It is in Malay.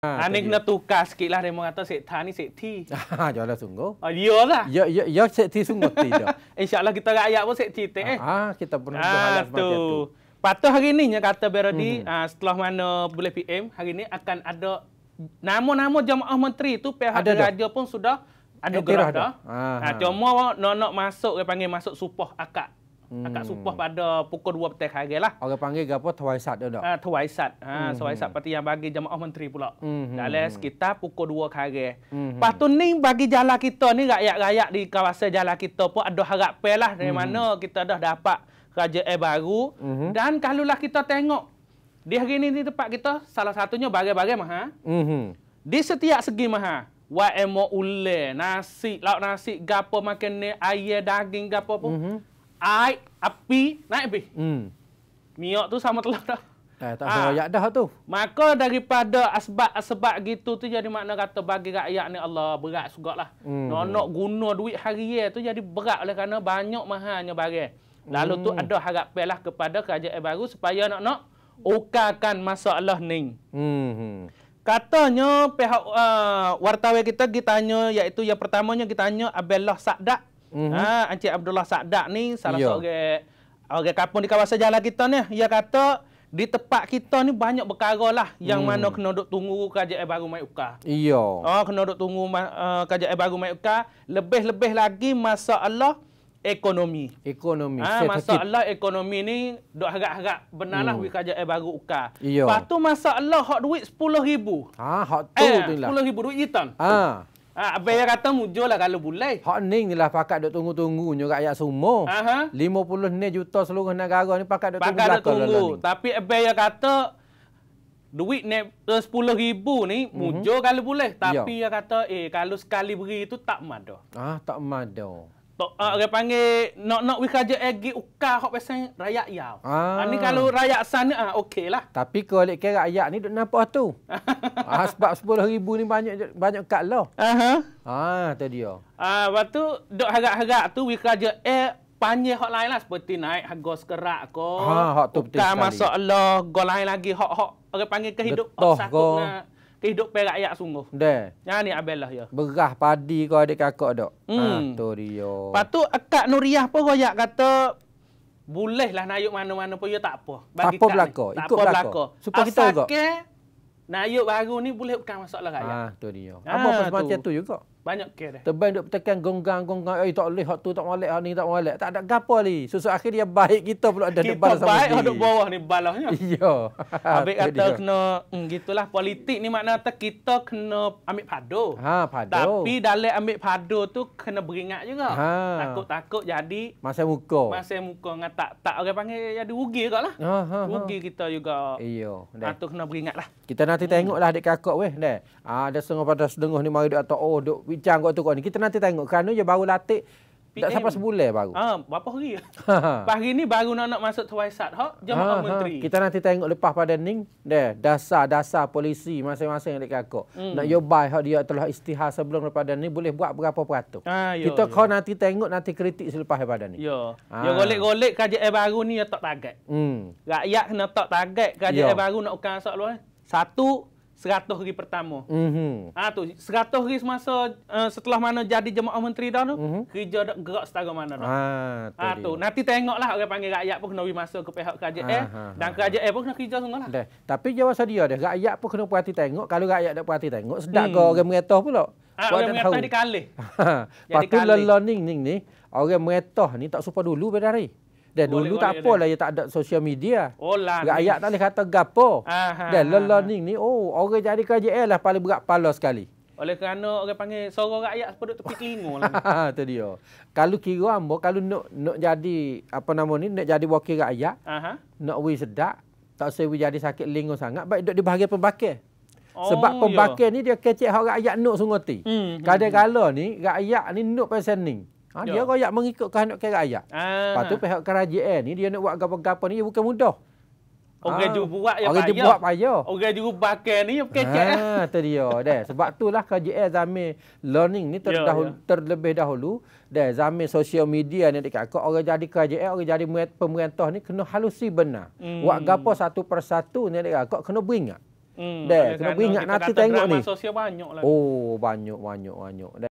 Ha, lah, Anik nak tukar sikit lah, dia mengatakan sekta ni sekti. ya lah sungguh. Oh, ya lah. Ya, ya, ya sekti sungguh tidak. InsyaAllah kita rakyat pun sekti tak eh. Ha, kita pun ha, tu. Patut hari ni, ya, kata Berodi, hmm. uh, setelah mana boleh PM, hari ni akan ada nama-nama jemaah menteri tu pihak ada raja pun sudah ada eh, gerak dah. Ha, cuma nak masuk, dia panggil masuk supah akak hmm. akak supah pada pukul 2 petang hari lah. Orang panggil ke apa? sat dia tak? Ha, ah, tawai sat. Ha, ah, hmm. Tawai sat parti yang bagi jemaah menteri pula. Hmm. Dalam hmm. sekitar pukul 2 hari. Hmm. Lepas tu ni bagi jalan kita ni rakyat-rakyat di kawasan jalan kita pun ada harap lah dari hmm. mana kita dah dapat raja air baru. Hmm. Dan kalulah kita tengok di hari ini di tempat kita salah satunya bagai-bagai mah. Hmm. Di setiap segi maha, YMO ule, nasi, lauk nasi, gapo makan ni, ayam daging, gapo pun. Mm-hmm air, api, naik api. Hmm. Miok tu sama telur dah. Eh, tak berayak ah. dah tu. Maka daripada asbab-asbab gitu tu jadi makna kata bagi rakyat ni Allah berat juga lah. Hmm. Nak, nak guna duit harian tu jadi berat oleh kerana banyak mahalnya bagi. Lalu hmm. tu ada harapan pelah kepada kerajaan baru supaya nak-nak ukarkan masalah ni. Hmm. hmm. Katanya pihak uh, wartawan kita kita tanya iaitu yang pertamanya kita tanya Abdullah Sadak Mm -hmm. ha, Encik Abdullah Sa'dak ni salah ya. seorang orang kampung di kawasan jalan kita ni. Dia kata di tempat kita ni banyak perkara lah yang mm. mana kena duk tunggu kajian baru mai uka. Iya. Oh kena duk tunggu uh, eh, kajian baru mai uka. Lebih-lebih lagi masalah ekonomi. Ekonomi. Ha, masalah ekonomi ni duk harap-harap benarlah mm. kajian baru uka. Iya. Lepas tu masalah hak duit 10,000. Ha hak tu eh, tu lah. 10,000 duit hitam. Ha. Ha, apa yang kata mujur lah kalau boleh. Hak ni ni lah pakat duk tunggu-tunggu ni rakyat semua. Uh -huh. 50 juta seluruh negara ni pakat duk tunggu belakang. tunggu. Tapi apa yang kata duit ni uh, 10 ribu ni mm -hmm. mujur kalau boleh. Ya. Tapi ya. yang kata eh kalau sekali beri tu tak madah. Ah, tak madah. Tok uh, eh, orang panggil nak nak wika je eh, agi uka hok pasang rakyat yau. Ah. Ini ah. kalau rakyat sana ah okay lah. Tapi kalau lek rakyat ni duk nampak tu. ah sebab 10000 ni banyak banyak kad lah. Aha. Ah tu dia. Ah waktu duk harap-harap tu wika je eh panjang hok lain lah seperti naik harga sekerak ko. Ha hok tu betul sekali. Tak masalah go lain lagi hok hok orang panggil kehidupan sakuna hidup kehidupan rakyat sungguh. Deh. Ya abelah ya. Berah padi kau adik kakak dok. Hmm. Ha tu dia. Patu akak Nuriah pun royak kata boleh lah nayuk mana-mana pun ya tak apa. Bagi tak apa belaka, ikut belako. belaka. Supaya kita juga. Asalkan nayuk baru ni boleh bukan masalah rakyat. Ha tu dia. Ha, ah, apa pasal macam tu juga? Banyak kira. Terbang duk tekan gonggang-gonggang. Eh, tak boleh. Hak tu tak boleh. Hak ni tak boleh. Tak ada gapa ni. Susu dia baik kita pula ada debat sama dia. Kita baik duk bawah ni balahnya. Iya. Abik kata kena, hmm, gitulah. Politik ni makna tak kita kena ambil padu. Ha, padu. Tapi dalam ambil padu tu kena beringat juga. Ha. Takut-takut jadi. Masa muka. Masa muka. Nga tak, tak orang panggil jadi ya, rugi juga lah. Ha, ha, ha. Rugi kita juga. Iya. Atau kena beringat lah. Kita nanti hmm. tengok lah adik kakak weh. Ha, ada setengah pada setengah ni mari duk atau oh duk bincang kau tu kau ni. Kita nanti tengok kerana dia baru latih Tak sampai sebulan baru. Ha, berapa hari? Lepas hari ni baru nak nak masuk Twisat Hak, ha, ha, Menteri. Kita nanti tengok lepas pada ni, deh, dasar-dasar polisi masing-masing yang dikakak. Hmm. Nak yobai Hak dia telah istihar sebelum daripada ni, boleh buat berapa peratus. Ha, yo, kita kau nanti tengok, nanti kritik selepas daripada ni. Yo, Ha. Ya golek-golek kajian air baru ni, ya tak target. Hmm. Rakyat kena tak target kajian air baru nak ukan asak luar. Satu, 100 hari pertama. Mhm. Ah tu 100 hari semasa uh, setelah mana jadi jemaah menteri dah tu, mm-hmm. kerja dah gerak setara mana dah. Ah ha, ha, tu. Ah, Nanti tengoklah orang panggil rakyat pun kena bagi masa ke pihak kerajaan ha, ha, ha. dan kerajaan pun kena kerja sungguhlah. Dah. Tapi jawab dia dah rakyat pun kena perhati tengok kalau rakyat tak perhati tengok sedak hmm. orang meretah pula. Ah, orang meretah dikalih. Ha. Jadi learning ni ni orang meretah ni tak supa dulu pada hari. Dan boleh, dulu boleh, tak apalah dia tak ada social media. Oh, lah. Ayat tak boleh kata gapo. Ah, ah, Dan ah, le learning ni, oh, orang jadi KJL lah paling berat pala sekali. Oleh kerana orang panggil soro rakyat sepeduk tepi kelingu lah. Itu ha, dia. Kalau kira ambo, kalau nak, nak jadi, apa nama ni, nak jadi wakil rakyat, Aha. nak wui sedak tak usah we jadi sakit lingu sangat, baik duduk di bahagian pembakar. Oh, Sebab ya. pembakar ni dia kecil orang rakyat nak sungoti. ti. Hmm, hmm, hmm. Kadang-kadang hmm. ni, rakyat ni nak pasal ni. Ha, ya. dia rakyat mengikut kehendak ke rakyat. Ah. Lepas tu pihak kerajaan ni dia nak buat gapo-gapo ni bukan mudah. Orang ha. dia buat ya Orang dia buat payo. Orang dia buat pakai ni ah, kecek. Ha, tu dia deh. Sebab itulah kerajaan zaman learning ni terdahulu, ya, yeah, yeah. terlebih dahulu deh zaman sosial media ni dekat kau orang jadi kerajaan, orang jadi pemerintah ni kena halusi benar. Hmm. Buat gapo satu persatu ni dekat kau kena beringat. Hmm. Deh, kena beringat nanti tengok ni. Sosial banyak lah. Oh, banyak banyak banyak. Deh.